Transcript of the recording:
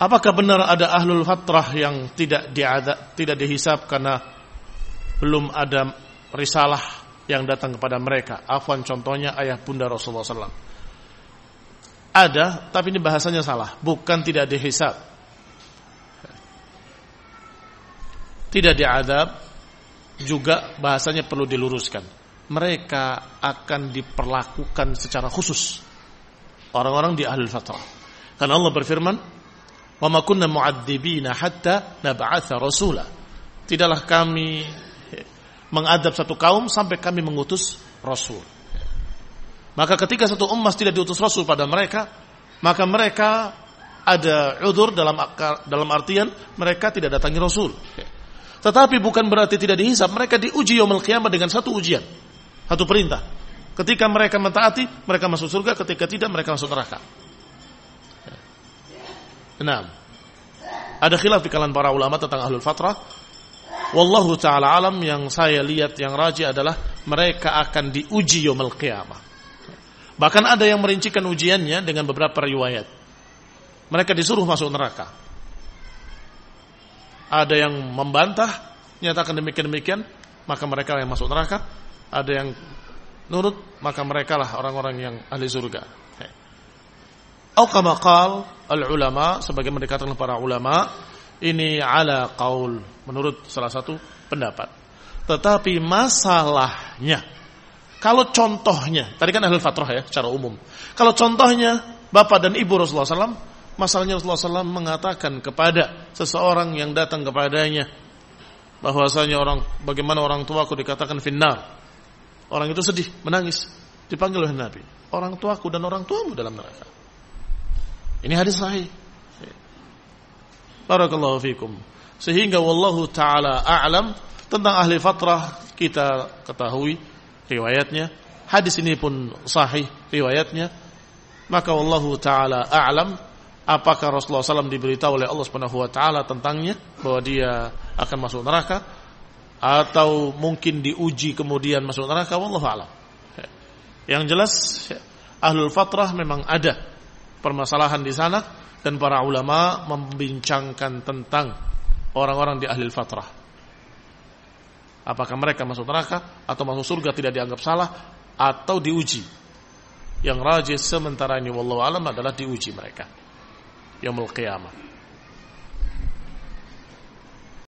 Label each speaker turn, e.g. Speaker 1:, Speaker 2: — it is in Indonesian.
Speaker 1: Apakah benar ada ahlul fatrah yang tidak diada, tidak dihisap karena belum ada risalah yang datang kepada mereka? Afwan contohnya ayah bunda Rasulullah SAW. Ada, tapi ini bahasanya salah. Bukan tidak dihisap. Tidak diadab, juga bahasanya perlu diluruskan. Mereka akan diperlakukan secara khusus. Orang-orang di ahlul fatrah. Karena Allah berfirman, wa ma kunna mu'adzibina hatta nab'atha rasula. Tidaklah kami mengadab satu kaum sampai kami mengutus rasul. Maka ketika satu umat tidak diutus rasul pada mereka, maka mereka ada udur dalam dalam artian mereka tidak datangi rasul. Tetapi bukan berarti tidak dihisap, mereka diuji yaumul qiyamah dengan satu ujian, satu perintah. Ketika mereka mentaati, mereka masuk surga, ketika tidak mereka masuk neraka. Enam. Ada khilaf di kalangan para ulama tentang ahlul fatrah. Wallahu ta'ala alam yang saya lihat yang raji adalah mereka akan diuji yomel qiyamah. Bahkan ada yang merincikan ujiannya dengan beberapa riwayat. Mereka disuruh masuk neraka. Ada yang membantah, nyatakan demikian-demikian, maka mereka yang masuk neraka. Ada yang nurut, maka mereka lah orang-orang yang ahli surga. Au kama qal al ulama sebagai mendekatkan para ulama ini ala kaul menurut salah satu pendapat. Tetapi masalahnya kalau contohnya tadi kan ahli fatrah ya secara umum. Kalau contohnya bapak dan ibu Rasulullah SAW masalahnya Rasulullah SAW mengatakan kepada seseorang yang datang kepadanya bahwasanya orang bagaimana orang tua aku dikatakan finnar. Orang itu sedih, menangis, dipanggil oleh Nabi. Orang tuaku dan orang tuamu dalam neraka. Ini hadis sahih. Barakallahu fikum. Sehingga wallahu taala a'lam tentang ahli fatrah kita ketahui riwayatnya. Hadis ini pun sahih riwayatnya. Maka wallahu taala a'lam apakah Rasulullah SAW diberitahu oleh Allah Subhanahu wa taala tentangnya bahwa dia akan masuk neraka atau mungkin diuji kemudian masuk neraka wallahu alam. Yang jelas ahlul fatrah memang ada permasalahan di sana dan para ulama membincangkan tentang orang-orang di ahli fatrah. Apakah mereka masuk neraka atau masuk surga tidak dianggap salah atau diuji. Yang rajih sementara ini wallahu alam adalah diuji mereka. Yaumul qiyamah.